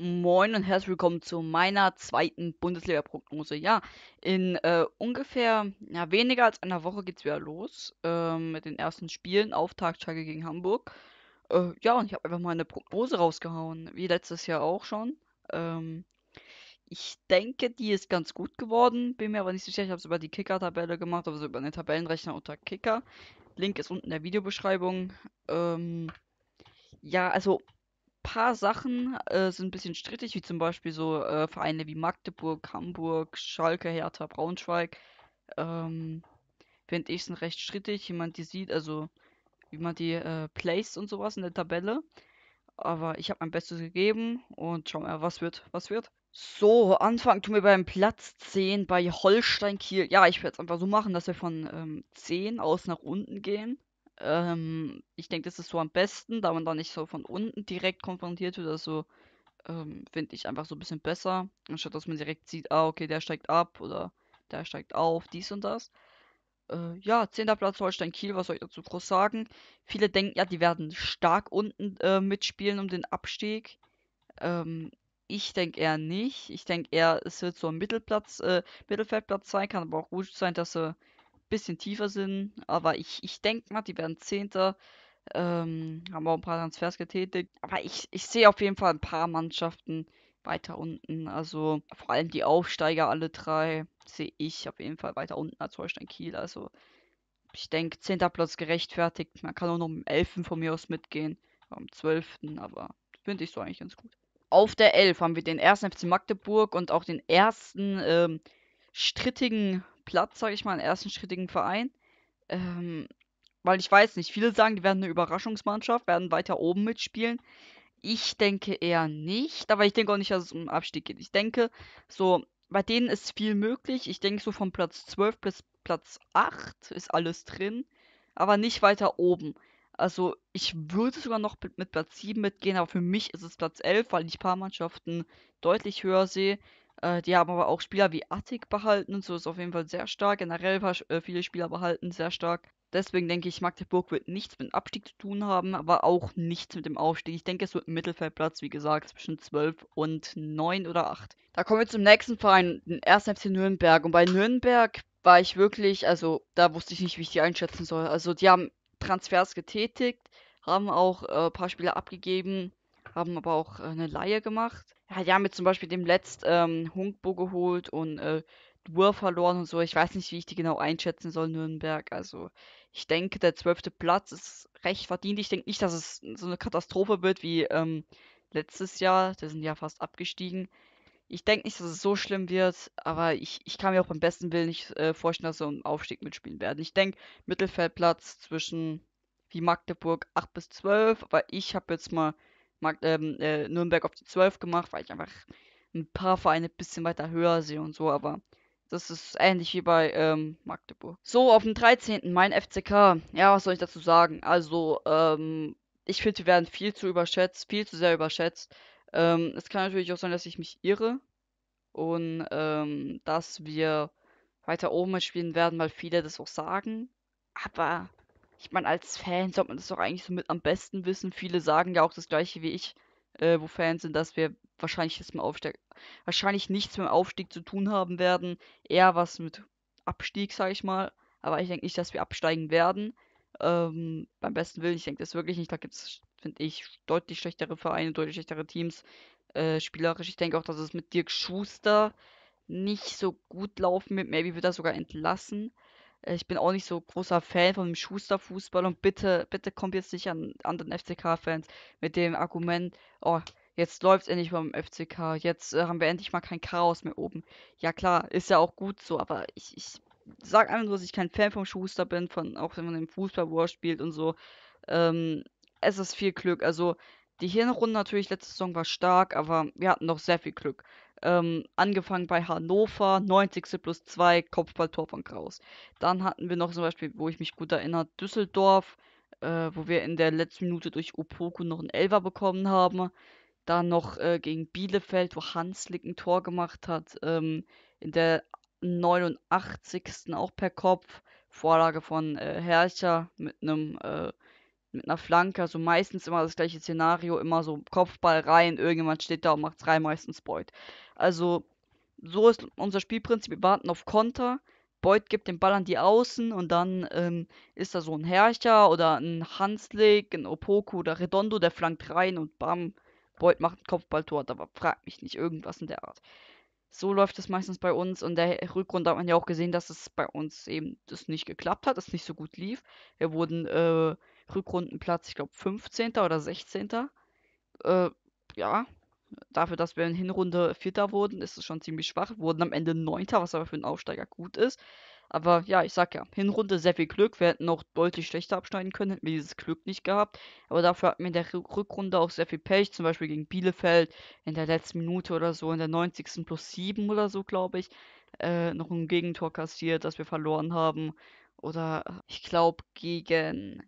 Moin und herzlich willkommen zu meiner zweiten Bundesliga-Prognose. Ja, in äh, ungefähr ja, weniger als einer Woche geht es wieder los äh, mit den ersten Spielen. Auftakt Schalke gegen Hamburg. Äh, ja, und ich habe einfach mal eine Prognose rausgehauen, wie letztes Jahr auch schon. Ähm, ich denke, die ist ganz gut geworden. Bin mir aber nicht sicher. Ich habe es über die Kicker-Tabelle gemacht, also über den Tabellenrechner unter Kicker. Link ist unten in der Videobeschreibung. Ähm, ja, also paar Sachen äh, sind ein bisschen strittig, wie zum Beispiel so äh, Vereine wie Magdeburg, Hamburg, Schalke, Hertha, Braunschweig. Ähm, Finde ich sind recht strittig, wie man die sieht, also wie man die äh, Plays und sowas in der Tabelle. Aber ich habe mein Bestes gegeben und schauen wir mal, was wird, was wird. So, anfangen tun wir beim Platz 10 bei Holstein Kiel. Ja, ich werde es einfach so machen, dass wir von ähm, 10 aus nach unten gehen. Ähm, ich denke, das ist so am besten, da man da nicht so von unten direkt konfrontiert wird. Also ähm, finde ich einfach so ein bisschen besser, anstatt dass man direkt sieht, ah, okay, der steigt ab oder der steigt auf, dies und das. Äh, ja, 10. Platz Holstein Kiel, was soll ich dazu groß sagen? Viele denken, ja, die werden stark unten äh, mitspielen um den Abstieg. Ähm, ich denke eher nicht. Ich denke eher, es wird so ein Mittelplatz, äh, Mittelfeldplatz sein, kann aber auch gut sein, dass sie bisschen tiefer sind. Aber ich, ich denke mal, die werden Zehnter. Ähm, haben auch ein paar Transfers getätigt. Aber ich, ich sehe auf jeden Fall ein paar Mannschaften weiter unten. Also vor allem die Aufsteiger alle drei sehe ich auf jeden Fall weiter unten als Holstein Kiel. Also ich denke, 10. Platz gerechtfertigt. Man kann auch noch im 11. von mir aus mitgehen. Am 12. Aber finde ich so eigentlich ganz gut. Auf der 11 haben wir den ersten FC Magdeburg und auch den ersten ähm, strittigen Platz, sage ich mal, im ersten schrittigen Verein. Ähm, weil ich weiß nicht, viele sagen, die werden eine Überraschungsmannschaft, werden weiter oben mitspielen. Ich denke eher nicht, aber ich denke auch nicht, dass es um Abstieg geht. Ich denke, so bei denen ist viel möglich. Ich denke, so von Platz 12 bis Platz 8 ist alles drin, aber nicht weiter oben. Also, ich würde sogar noch mit, mit Platz 7 mitgehen, aber für mich ist es Platz 11, weil ich ein paar Mannschaften deutlich höher sehe. Äh, die haben aber auch Spieler wie Attic behalten und so ist auf jeden Fall sehr stark. Generell war, äh, viele Spieler behalten sehr stark. Deswegen denke ich, Magdeburg wird nichts mit dem Abstieg zu tun haben, aber auch nichts mit dem Aufstieg. Ich denke, es wird ein Mittelfeldplatz, wie gesagt, zwischen 12 und 9 oder 8. Da kommen wir zum nächsten Verein, den 1. FC Nürnberg. Und bei Nürnberg war ich wirklich, also da wusste ich nicht, wie ich die einschätzen soll. Also die haben Transfers getätigt, haben auch äh, ein paar Spieler abgegeben, haben aber auch äh, eine Laie gemacht. Ja, die haben jetzt zum Beispiel dem Letzt ähm, Hunkbo geholt und äh, Dürr verloren und so. Ich weiß nicht, wie ich die genau einschätzen soll, Nürnberg. Also ich denke, der zwölfte Platz ist recht verdient. Ich denke nicht, dass es so eine Katastrophe wird wie ähm, letztes Jahr. Da sind ja fast abgestiegen. Ich denke nicht, dass es so schlimm wird, aber ich, ich kann mir auch beim besten Willen nicht äh, vorstellen, dass sie einen Aufstieg mitspielen werden. Ich denke, Mittelfeldplatz zwischen wie Magdeburg 8 bis 12, aber ich habe jetzt mal Markt, ähm, äh, Nürnberg auf die 12 gemacht, weil ich einfach ein paar Vereine ein bisschen weiter höher sehe und so, aber das ist ähnlich wie bei ähm, Magdeburg. So, auf dem 13. mein FCK. Ja, was soll ich dazu sagen? Also, ähm, ich finde, wir werden viel zu überschätzt, viel zu sehr überschätzt. Ähm, es kann natürlich auch sein, dass ich mich irre und ähm, dass wir weiter oben spielen werden, weil viele das auch sagen. Aber ich meine, als Fan sollte man das doch eigentlich so mit am besten wissen. Viele sagen ja auch das gleiche wie ich, äh, wo Fans sind, dass wir wahrscheinlich, das mit Aufstieg, wahrscheinlich nichts mit dem Aufstieg zu tun haben werden. Eher was mit Abstieg, sag ich mal. Aber ich denke nicht, dass wir absteigen werden. Ähm, beim besten Willen, ich denke das wirklich nicht. Da gibt es, finde ich, deutlich schlechtere Vereine, deutlich schlechtere Teams. Äh, spielerisch, ich denke auch, dass es mit Dirk Schuster nicht so gut laufen wird. Maybe wird er sogar entlassen. Äh, ich bin auch nicht so großer Fan vom Schusterfußball und bitte, bitte kommt jetzt nicht an anderen FCK-Fans mit dem Argument, oh, jetzt es endlich beim FCK, jetzt äh, haben wir endlich mal kein Chaos mehr oben. Ja klar, ist ja auch gut so, aber ich, ich sag einfach nur, dass ich kein Fan vom Schuster bin, von auch wenn man im Fußball War spielt und so. Ähm, es ist viel Glück. Also die Hirnrunde natürlich letzte Saison war stark, aber wir hatten noch sehr viel Glück. Ähm, angefangen bei Hannover, 90. plus 2, Kopfballtor von Kraus. Dann hatten wir noch zum Beispiel, wo ich mich gut erinnere, Düsseldorf, äh, wo wir in der letzten Minute durch Opoku noch einen Elfer bekommen haben. Dann noch äh, gegen Bielefeld, wo Hanslik ein Tor gemacht hat. Ähm, in der 89. auch per Kopf. Vorlage von äh, Herrscher mit einem äh, mit einer Flanke, also meistens immer das gleiche Szenario, immer so Kopfball rein, irgendjemand steht da und macht drei meistens Beut. Also so ist unser Spielprinzip, wir warten auf Konter, Beut gibt den Ball an die Außen und dann ähm, ist da so ein Herrscher oder ein Hanslik, ein Opoku oder Redondo, der flankt rein und bam, Beut macht ein Kopfballtor, aber fragt mich nicht, irgendwas in der Art. So läuft es meistens bei uns und der Rückgrund hat man ja auch gesehen, dass es bei uns eben das nicht geklappt hat, es nicht so gut lief. Wir wurden äh, Rückrundenplatz, ich glaube 15. oder 16. Äh, ja, dafür, dass wir in Hinrunde Vierter wurden, ist es schon ziemlich schwach. Wir wurden am Ende Neunter, was aber für einen Aufsteiger gut ist. Aber ja, ich sag ja, Hinrunde sehr viel Glück. Wir hätten noch deutlich schlechter abschneiden können, hätten wir dieses Glück nicht gehabt. Aber dafür hatten wir in der Rückrunde auch sehr viel Pech, zum Beispiel gegen Bielefeld in der letzten Minute oder so, in der 90. plus 7 oder so, glaube ich, äh, noch ein Gegentor kassiert, das wir verloren haben. Oder ich glaube gegen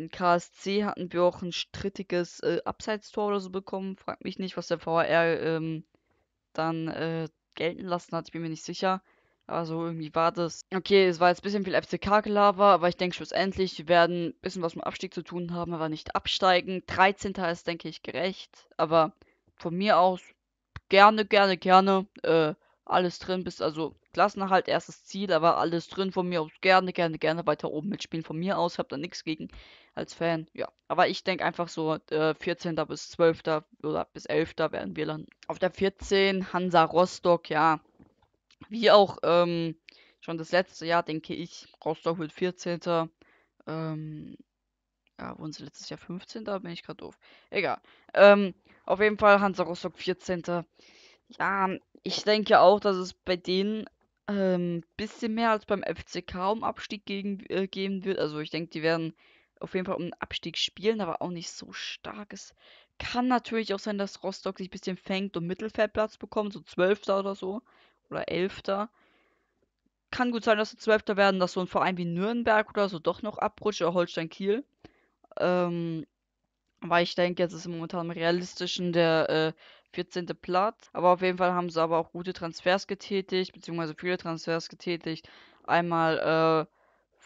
und KSC hatten wir auch ein strittiges äh, Abseits-Tor oder so bekommen. Fragt mich nicht, was der VR ähm, dann äh, gelten lassen hat. Ich bin mir nicht sicher. Aber so irgendwie war das. Okay, es war jetzt ein bisschen viel FCK-Gelaber, aber ich denke schlussendlich, wir werden ein bisschen was mit Abstieg zu tun haben, aber nicht absteigen. 13. ist, denke ich, gerecht. Aber von mir aus gerne, gerne, gerne. Äh, alles drin bis, also Klassenerhalt, erstes Ziel, aber alles drin von mir aus. Gerne, gerne, gerne weiter oben mitspielen. Von mir aus, hab da nichts gegen als Fan, ja. Aber ich denke einfach so, äh, 14. bis 12. oder bis 11. werden wir dann Auf der 14 Hansa Rostock, ja. Wie auch ähm, schon das letzte Jahr, denke ich, Rostock wird 14. Ähm, ja, wurden sie letztes Jahr 15. Da bin ich gerade doof. Egal. Ähm, auf jeden Fall Hansa Rostock 14. Ja, ich denke auch, dass es bei denen ein ähm, bisschen mehr als beim FCK um Abstieg gegen, äh, geben wird. Also ich denke, die werden auf jeden Fall um den Abstieg spielen, aber auch nicht so stark Es Kann natürlich auch sein, dass Rostock sich ein bisschen fängt und Mittelfeldplatz bekommt, so Zwölfter oder so. Oder Elfter. Kann gut sein, dass sie Zwölfter werden, dass so ein Verein wie Nürnberg oder so doch noch abrutscht oder Holstein-Kiel. Ähm, weil ich denke, jetzt ist im momentan am realistischen der äh, 14. Platz. Aber auf jeden Fall haben sie aber auch gute Transfers getätigt, beziehungsweise viele Transfers getätigt. Einmal äh,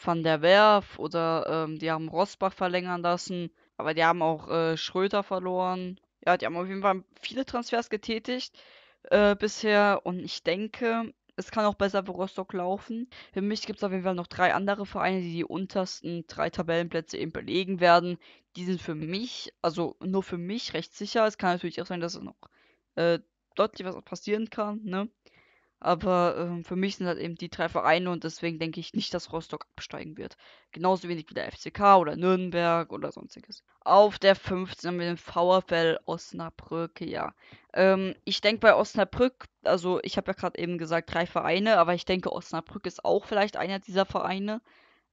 Van der Werf oder ähm, die haben Rosbach verlängern lassen, aber die haben auch äh, Schröter verloren. Ja, die haben auf jeden Fall viele Transfers getätigt äh, bisher und ich denke, es kann auch besser für Rostock laufen. Für mich gibt es auf jeden Fall noch drei andere Vereine, die die untersten drei Tabellenplätze eben belegen werden. Die sind für mich, also nur für mich recht sicher. Es kann natürlich auch sein, dass es noch äh, deutlich was passieren kann, ne? Aber ähm, für mich sind das halt eben die drei Vereine und deswegen denke ich nicht, dass Rostock absteigen wird. Genauso wenig wie der FCK oder Nürnberg oder sonstiges. Auf der 15 haben wir den VfL Osnabrück, ja. Ähm, ich denke bei Osnabrück, also ich habe ja gerade eben gesagt drei Vereine, aber ich denke Osnabrück ist auch vielleicht einer dieser Vereine,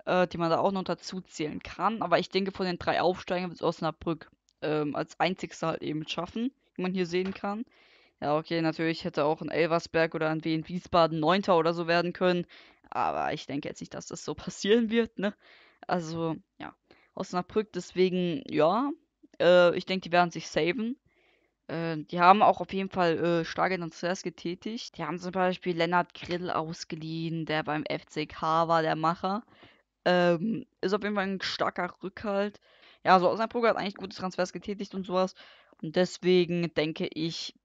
äh, die man da auch noch dazu zählen kann. Aber ich denke von den drei Aufsteigern wird Osnabrück ähm, als einzigster halt eben schaffen, wie man hier sehen kann. Ja, okay, natürlich hätte auch ein Elversberg oder ein Wien Wiesbaden Neunter oder so werden können. Aber ich denke jetzt nicht, dass das so passieren wird, ne? Also, ja. Osnabrück, deswegen, ja. Äh, ich denke, die werden sich saven. Äh, die haben auch auf jeden Fall äh, starke Transfers getätigt. Die haben zum Beispiel Lennart Grill ausgeliehen, der beim FCK war der Macher. Ähm, ist auf jeden Fall ein starker Rückhalt. Ja, also Osnabrück hat eigentlich gute Transfers getätigt und sowas. Und deswegen denke ich,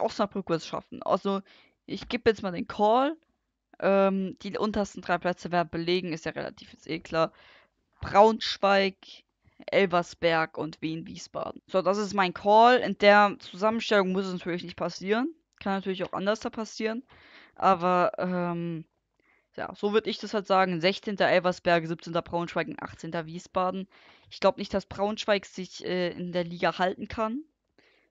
Osnabrück wird es schaffen. Also ich gebe jetzt mal den Call. Ähm, die untersten drei Plätze werden belegen, ist ja relativ jetzt eh klar. Braunschweig, Elversberg und Wien-Wiesbaden. So, das ist mein Call. In der Zusammenstellung muss es natürlich nicht passieren. Kann natürlich auch anders da passieren. Aber ähm, ja, so würde ich das halt sagen. 16. Elversberg, 17. Braunschweig und 18. Wiesbaden. Ich glaube nicht, dass Braunschweig sich äh, in der Liga halten kann.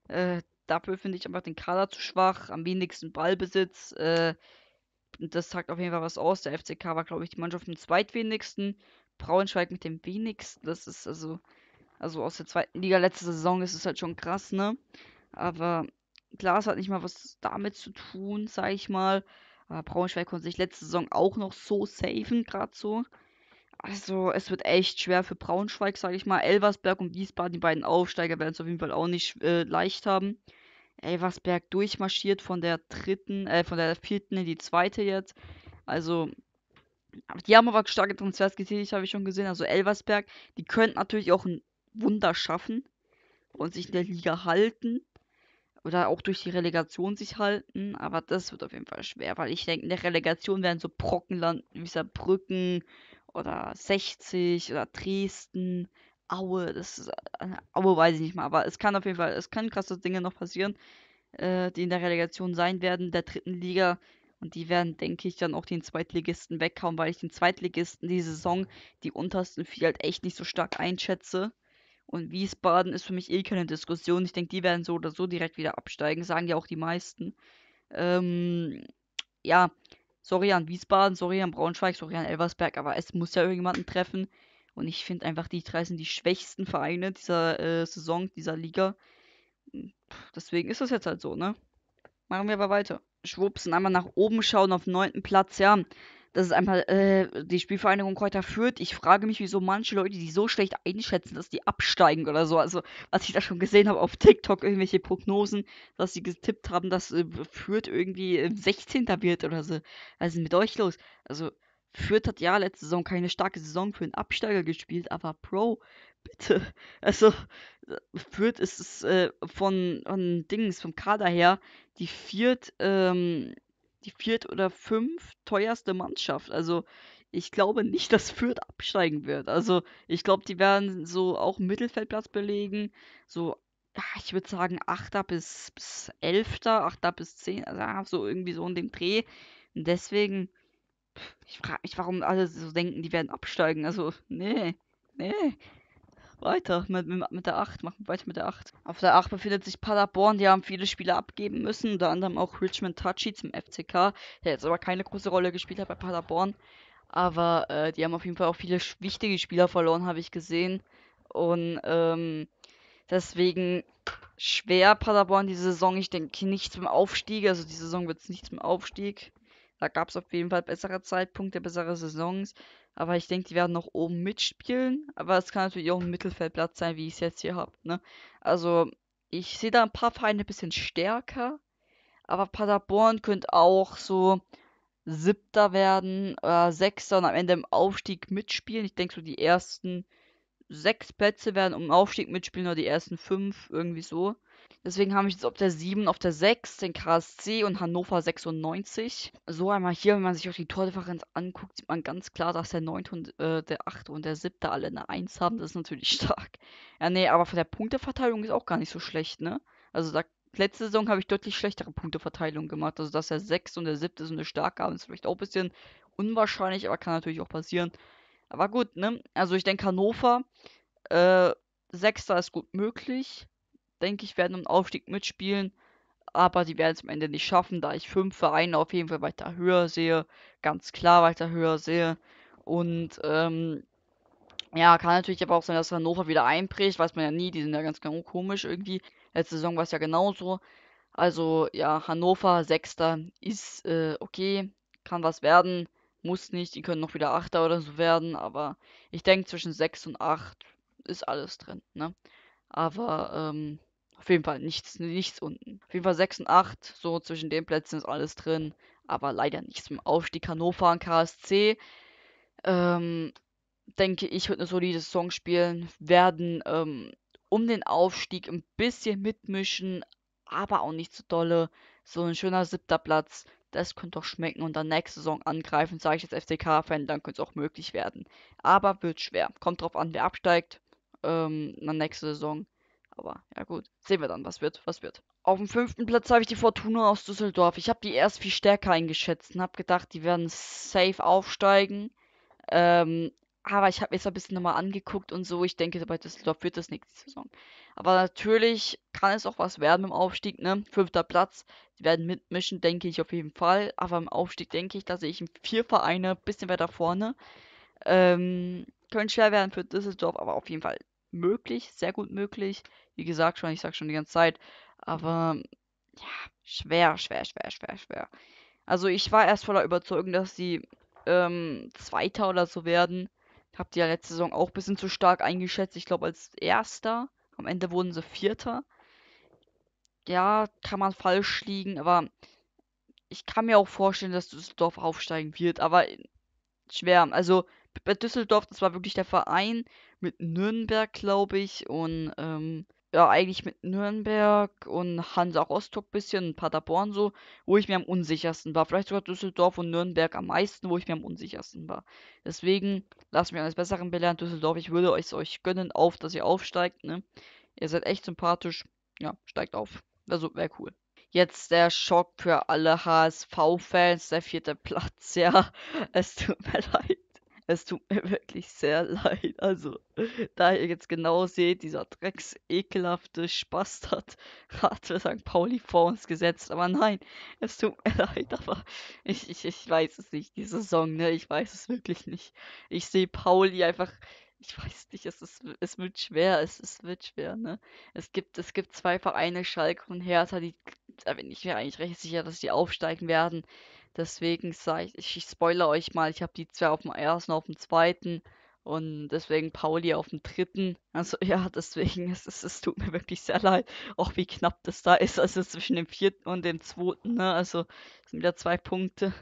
Äh, dafür finde ich einfach den Kader zu schwach, am wenigsten Ballbesitz. Äh, das sagt auf jeden Fall was aus. Der FCK war, glaube ich, die Mannschaft mit dem zweitwenigsten. Braunschweig mit dem wenigsten. Das ist also, also aus der zweiten Liga letzte Saison ist es halt schon krass, ne? Aber klar, es hat nicht mal was damit zu tun, sage ich mal. Aber Braunschweig konnte sich letzte Saison auch noch so safen, gerade so. Also, es wird echt schwer für Braunschweig, sage ich mal. Elversberg und Wiesbaden, die beiden Aufsteiger, werden es auf jeden Fall auch nicht äh, leicht haben. Elversberg durchmarschiert von der dritten, äh, von der vierten in die zweite jetzt. Also, die haben aber starke Transfers getätigt, habe ich schon gesehen. Also Elversberg, die könnten natürlich auch ein Wunder schaffen und sich in der Liga halten. Oder auch durch die Relegation sich halten. Aber das wird auf jeden Fall schwer, weil ich denke, in der Relegation werden so Brocken landen wie Saarbrücken oder 60 oder Dresden Aue. Das ist eine äh, Aue, weiß ich nicht mal. Aber es kann auf jeden Fall, es können krasse Dinge noch passieren, äh, die in der Relegation sein werden, der dritten Liga. Und die werden, denke ich, dann auch den Zweitligisten weghauen, weil ich den Zweitligisten die Saison, die untersten vier halt echt nicht so stark einschätze. Und Wiesbaden ist für mich eh keine Diskussion. Ich denke, die werden so oder so direkt wieder absteigen, sagen ja auch die meisten. Ähm, ja, sorry an Wiesbaden, sorry an Braunschweig, sorry an Elversberg, aber es muss ja irgendjemanden treffen. Und ich finde einfach, die drei sind die schwächsten Vereine dieser äh, Saison, dieser Liga. Hm, deswegen ist das jetzt halt so, ne? Machen wir aber weiter. Schwupps, und einmal nach oben schauen auf neunten Platz, ja. Das ist einfach äh, die Spielvereinigung Kräuter führt. Ich frage mich, wieso manche Leute die so schlecht einschätzen, dass die absteigen oder so. Also, was ich da schon gesehen habe auf TikTok, irgendwelche Prognosen, dass sie getippt haben, dass äh, Fürth irgendwie 16. Äh, wird oder so. Was ist denn mit euch los? Also, Fürth hat ja letzte Saison keine starke Saison für einen Absteiger gespielt, aber Bro, bitte. Also, Fürth ist es äh, von, von Dings, vom Kader her, die viert, ähm, die viert oder fünf teuerste Mannschaft. Also, ich glaube nicht, dass Fürth absteigen wird. Also, ich glaube, die werden so auch Mittelfeldplatz belegen, so ah, ich würde sagen, 8. bis, bis 11., 8. bis 10., also so irgendwie so in dem Dreh. Und deswegen, ich frage mich, warum alle so denken, die werden absteigen. Also, nee, nee. Weiter mit, mit, mit der 8, machen wir weiter mit der 8. Auf der 8 befindet sich Paderborn, die haben viele Spiele abgeben müssen, unter anderem auch Richmond Touchy zum FCK, der jetzt aber keine große Rolle gespielt hat bei Paderborn. Aber äh, die haben auf jeden Fall auch viele wichtige Spieler verloren, habe ich gesehen. Und ähm, deswegen schwer Paderborn diese Saison. Ich denke nichts mit dem Aufstieg. Also die Saison wird es nichts mit dem Aufstieg. Da gab es auf jeden Fall bessere Zeitpunkte, bessere Saisons. Aber ich denke, die werden noch oben mitspielen. Aber es kann natürlich auch ein Mittelfeldplatz sein, wie ich es jetzt hier habe. Ne? Also, ich sehe da ein paar Vereine ein bisschen stärker. Aber Paderborn könnte auch so Siebter werden oder äh, Sechster und am Ende im Aufstieg mitspielen. Ich denke, so die ersten sechs Plätze werden im Aufstieg mitspielen oder die ersten fünf, irgendwie so. Deswegen habe ich jetzt auf der 7, auf der 6 den KSC und Hannover 96. So einmal hier, wenn man sich auch die Tordifferenz anguckt, sieht man ganz klar, dass der 9. und äh, der 8. und der 7. alle eine 1 haben. Das ist natürlich stark. Ja, nee, aber von der Punkteverteilung ist auch gar nicht so schlecht, ne? Also da letzte Saison habe ich deutlich schlechtere Punkteverteilung gemacht. Also dass der 6. und der 7. so eine starke haben, ist vielleicht auch ein bisschen unwahrscheinlich, aber kann natürlich auch passieren. Aber gut, ne? Also ich denke Hannover, äh, 6. ist gut möglich denke ich, werden um Aufstieg mitspielen. Aber die werden es am Ende nicht schaffen, da ich fünf Vereine auf jeden Fall weiter höher sehe. Ganz klar weiter höher sehe. Und ähm, ja, kann natürlich aber auch sein, dass Hannover wieder einbricht. Weiß man ja nie. Die sind ja ganz genau komisch irgendwie. Letzte Saison war es ja genauso. Also ja, Hannover Sechster ist äh, okay. Kann was werden. Muss nicht. Die können noch wieder Achter oder so werden. Aber ich denke, zwischen sechs und acht ist alles drin. Ne? Aber ähm, auf jeden Fall nichts, nichts unten. Auf jeden Fall 6 und 8, so zwischen den Plätzen ist alles drin. Aber leider nichts im Aufstieg. Hannover und KSC, ähm, denke ich, wird eine solide Saison spielen. Werden ähm, um den Aufstieg ein bisschen mitmischen, aber auch nicht zu so dolle. So ein schöner siebter Platz, das könnte doch schmecken und dann nächste Saison angreifen, sage ich jetzt FCK-Fan, dann könnte es auch möglich werden. Aber wird schwer. Kommt drauf an, wer absteigt. Ähm, dann nächste Saison aber ja gut, sehen wir dann, was wird, was wird. Auf dem fünften Platz habe ich die Fortuna aus Düsseldorf. Ich habe die erst viel stärker eingeschätzt und habe gedacht, die werden safe aufsteigen. Ähm, aber ich habe mir jetzt ein bisschen nochmal angeguckt und so. Ich denke, bei Düsseldorf wird das nächste Saison. Aber natürlich kann es auch was werden im Aufstieg, ne? Fünfter Platz. Die werden mitmischen, denke ich auf jeden Fall. Aber im Aufstieg denke ich, da sehe ich vier Vereine, bisschen weiter vorne. Ähm, können schwer werden für Düsseldorf, aber auf jeden Fall möglich, sehr gut möglich. Wie gesagt schon, ich sag schon die ganze Zeit. Aber ja, schwer, schwer, schwer, schwer, schwer. Also ich war erst voller Überzeugung, dass sie ähm, Zweiter oder so werden. Habt ihr ja letzte Saison auch ein bisschen zu stark eingeschätzt. Ich glaube als Erster. Am Ende wurden sie Vierter. Ja, kann man falsch liegen, aber ich kann mir auch vorstellen, dass Düsseldorf aufsteigen wird. Aber äh, schwer. Also bei Düsseldorf, das war wirklich der Verein mit Nürnberg, glaube ich, und ähm, ja, eigentlich mit Nürnberg und Hansa Rostock ein bisschen, Paderborn so, wo ich mir am unsichersten war. Vielleicht sogar Düsseldorf und Nürnberg am meisten, wo ich mir am unsichersten war. Deswegen lasst mich eines Besseren belehren, Düsseldorf. Ich würde euch euch gönnen auf, dass ihr aufsteigt. Ne? Ihr seid echt sympathisch. Ja, steigt auf. Also wäre cool. Jetzt der Schock für alle HSV-Fans, der vierte Platz, ja. Es tut mir leid. Es tut mir wirklich sehr leid. Also, da ihr jetzt genau seht, dieser drecksekelhafte Spastard hat St. Pauli vor uns gesetzt. Aber nein, es tut mir leid, aber ich, ich, ich weiß es nicht, die Saison, ne? Ich weiß es wirklich nicht. Ich sehe Pauli einfach ich weiß nicht, es, ist, es wird schwer, es, es wird schwer, ne? Es gibt, es gibt zwei Vereine, Schalke und Hertha, die, da bin ich mir eigentlich recht sicher, dass die aufsteigen werden. Deswegen sage ich, ich ich spoilere euch mal, ich habe die zwei auf dem ersten, und dem zweiten und deswegen Pauli auf dem dritten. Also ja, deswegen es es es tut mir wirklich sehr leid, auch wie knapp das da ist, also zwischen dem vierten und dem zweiten, ne? Also sind wieder zwei Punkte.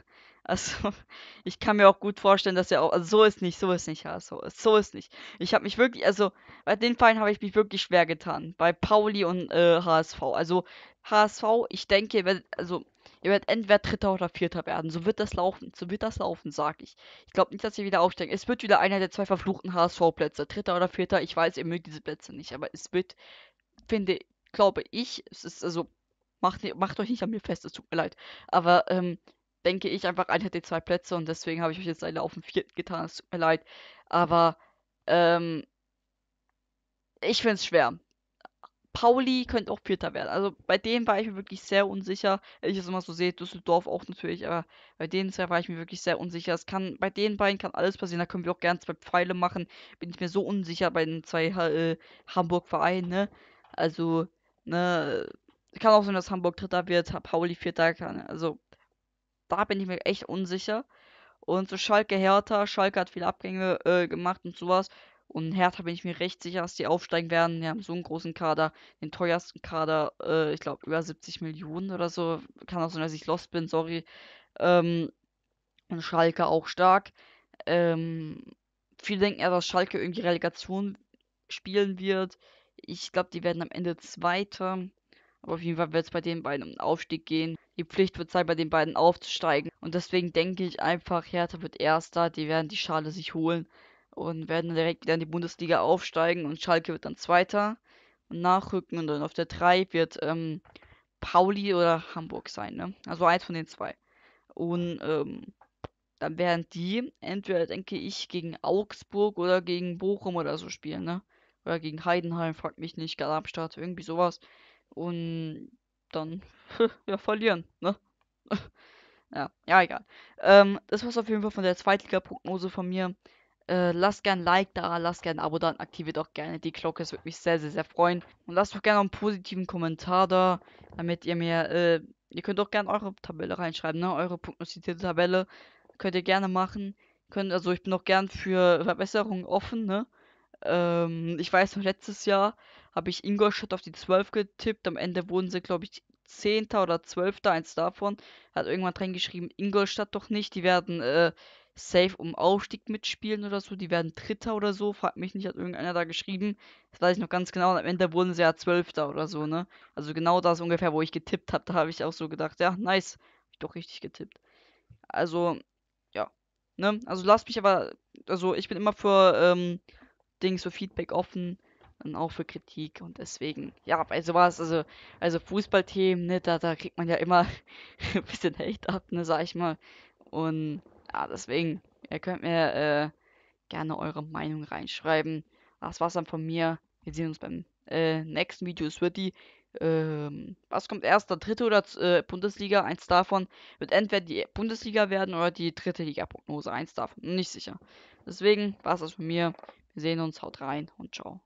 Also, ich kann mir auch gut vorstellen, dass er auch. Also, so ist nicht, so ist nicht, ja, so ist, so ist nicht. Ich habe mich wirklich, also, bei den Vereinen habe ich mich wirklich schwer getan. Bei Pauli und äh, HSV. Also, HSV, ich denke, ihr werdet, also, ihr werdet entweder Dritter oder Vierter werden. So wird das laufen, so wird das laufen, sag ich. Ich glaube nicht, dass ihr wieder aufsteigt. Es wird wieder einer der zwei verfluchten HSV-Plätze. Dritter oder Vierter, ich weiß, ihr mögt diese Plätze nicht, aber es wird, finde, glaube ich, es ist, also, macht, macht euch nicht an mir fest, es tut mir leid. Aber, ähm, denke ich, einfach einer der zwei Plätze und deswegen habe ich euch jetzt alle auf dem vierten getan. Es tut mir leid. Aber ähm, ich finde es schwer. Pauli könnte auch Vierter werden. Also bei denen war ich mir wirklich sehr unsicher. Wenn ich es immer so sehe, Düsseldorf auch natürlich, aber bei denen zwei war ich mir wirklich sehr unsicher. Es kann, bei den beiden kann alles passieren. Da können wir auch gerne zwei Pfeile machen. Bin ich mir so unsicher bei den zwei äh, Hamburg-Vereinen, ne? Also, ne, kann auch sein, dass Hamburg Dritter wird, Pauli Vierter kann. Also, da bin ich mir echt unsicher. Und so Schalke Hertha, Schalke hat viele Abgänge äh, gemacht und sowas. Und Hertha bin ich mir recht sicher, dass die aufsteigen werden. Die haben so einen großen Kader, den teuersten Kader, äh, ich glaube über 70 Millionen oder so. Kann auch sein, dass ich lost bin, sorry. Ähm, und Schalke auch stark. Ähm, viele denken eher, dass Schalke irgendwie Relegation spielen wird. Ich glaube, die werden am Ende Zweiter. Aber auf jeden Fall wird es bei den beiden um den Aufstieg gehen die Pflicht wird sein, bei den beiden aufzusteigen. Und deswegen denke ich einfach, Hertha wird Erster, die werden die Schale sich holen und werden direkt wieder in die Bundesliga aufsteigen und Schalke wird dann Zweiter und nachrücken und dann auf der 3 wird ähm, Pauli oder Hamburg sein, ne? Also eins von den zwei. Und ähm, dann werden die entweder, denke ich, gegen Augsburg oder gegen Bochum oder so spielen, ne? Oder gegen Heidenheim, fragt mich nicht, Darmstadt, irgendwie sowas. Und dann ja, verlieren, ne? ja, ja, egal. Ähm, das war's auf jeden Fall von der Zweitliga-Prognose von mir. Äh, lasst gerne ein Like da, lasst gerne ein Abo da und aktiviert auch gerne die Glocke. Es würde mich sehr, sehr, sehr freuen. Und lasst doch gerne einen positiven Kommentar da, damit ihr mir, äh, ihr könnt auch gerne eure Tabelle reinschreiben, ne? Eure prognostizierte Tabelle könnt ihr gerne machen. Könnt, also ich bin auch gern für Verbesserungen offen, ne? Ähm, ich weiß noch, letztes Jahr habe ich Ingolstadt auf die 12 getippt. Am Ende wurden sie, glaube ich, 10. oder 12. Eins davon. Hat irgendwann drin geschrieben, Ingolstadt doch nicht. Die werden äh, safe um Aufstieg mitspielen oder so. Die werden Dritter oder so. Fragt mich nicht, hat irgendeiner da geschrieben. Das weiß ich noch ganz genau. Und am Ende wurden sie ja 12. oder so, ne? Also genau das ungefähr, wo ich getippt habe. Da habe ich auch so gedacht, ja, nice. Hab ich doch richtig getippt. Also, ja. Ne? Also lasst mich aber. Also ich bin immer für ähm, Dings für Feedback offen und auch für Kritik und deswegen, ja, bei sowas, also, also Fußballthemen, ne, da, da kriegt man ja immer ein bisschen Hecht ab, ne, sag ich mal. Und ja, deswegen, ihr könnt mir äh, gerne eure Meinung reinschreiben. Das war's dann von mir. Wir sehen uns beim äh, nächsten Video. Es wird die, ähm, was kommt erst, der dritte oder äh, Bundesliga? Eins davon wird entweder die Bundesliga werden oder die dritte Liga-Prognose. Eins davon, nicht sicher. Deswegen war's das von mir sehen uns, haut rein und ciao.